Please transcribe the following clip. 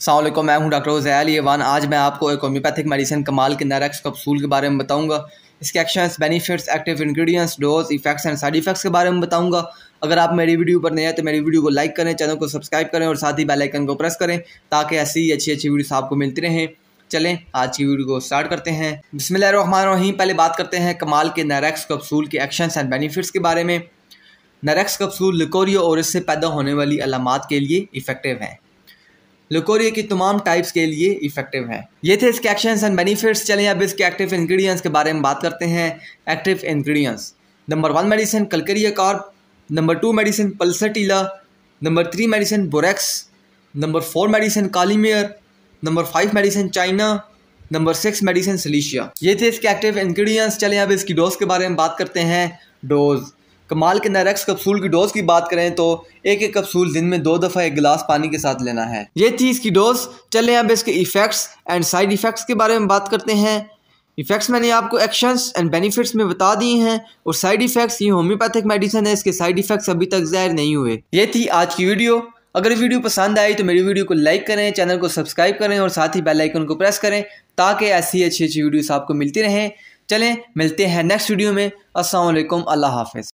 सामको मैं हूं डॉक्टर जयाल येवान आज मैं आपको एक होम्योपैथिक मेडिसिन कमाल के नरक्स कप्सूल के बारे में बताऊंगा इसके actions benefits active ingredients dose effects and side effects के बारे में बताऊंगा अगर आप मेरी वीडियो पर नए हैं तो मेरी वीडियो को लाइक करें चैनल को सब्सक्राइब करें और साथ ही बेलाइकन को प्रेस करें ताकि ऐसी अच्छी अच्छी वीडियोस आपको मिलती रहें चलें आज की वीडियो को स्टार्ट करते हैं वहीं पहले बात करते हैं कमाल के नरक्स कप्सूल के एक्शंस एंड बेनिफिट्स के बारे में नरक्स कप्सूल लिकोरियो और इससे पैदा होने वाली अलामत के लिए इफेक्टिव हैं लुकोरिए की तमाम टाइप्स के लिए इफेक्टिव है ये थे इसके एक्शंस एंड बेनिफिट्स चलें अब इसके एक्टिव इंग्रेडिएंट्स के बारे में बात करते हैं active ingredients number one medicine calcarea carb number two medicine pulsatilla number three medicine borax number four medicine kali mur number five medicine China number six medicine silicea ये थे इसके एक्टिव इन्ग्रीडियंट्स चलें अब इसकी डोज के बारे में बात करते हैं डोज माल के नैरेक्स कप्सूल की डोज की बात करें तो एक एक कप्सूल दिन में दो दफ़ा एक गिलास पानी के साथ लेना है ये थी इसकी डोज चलें अब इसके इफ़ेक्ट्स एंड साइड इफ़ेक्ट्स के बारे में बात करते हैं इफ़ेक्ट्स मैंने आपको एक्शंस एंड बेनिफिट्स में बता दिए हैं और साइड इफ़ेक्ट्स ये होम्योपैथिक मेडिसिन है इसके साइड इफ़ेक्ट्स अभी तक जाहिर नहीं हुए ये थी आज की वीडियो अगर वीडियो पसंद आई तो मेरी वीडियो को लाइक करें चैनल को सब्सक्राइब करें और साथ ही बेल आइकन को प्रेस करें ताकि ऐसी अच्छी अच्छी वीडियोस आपको मिलती रहें चलें मिलते हैं नेक्स्ट वीडियो में वालेकुम अल्लाह हाफिज़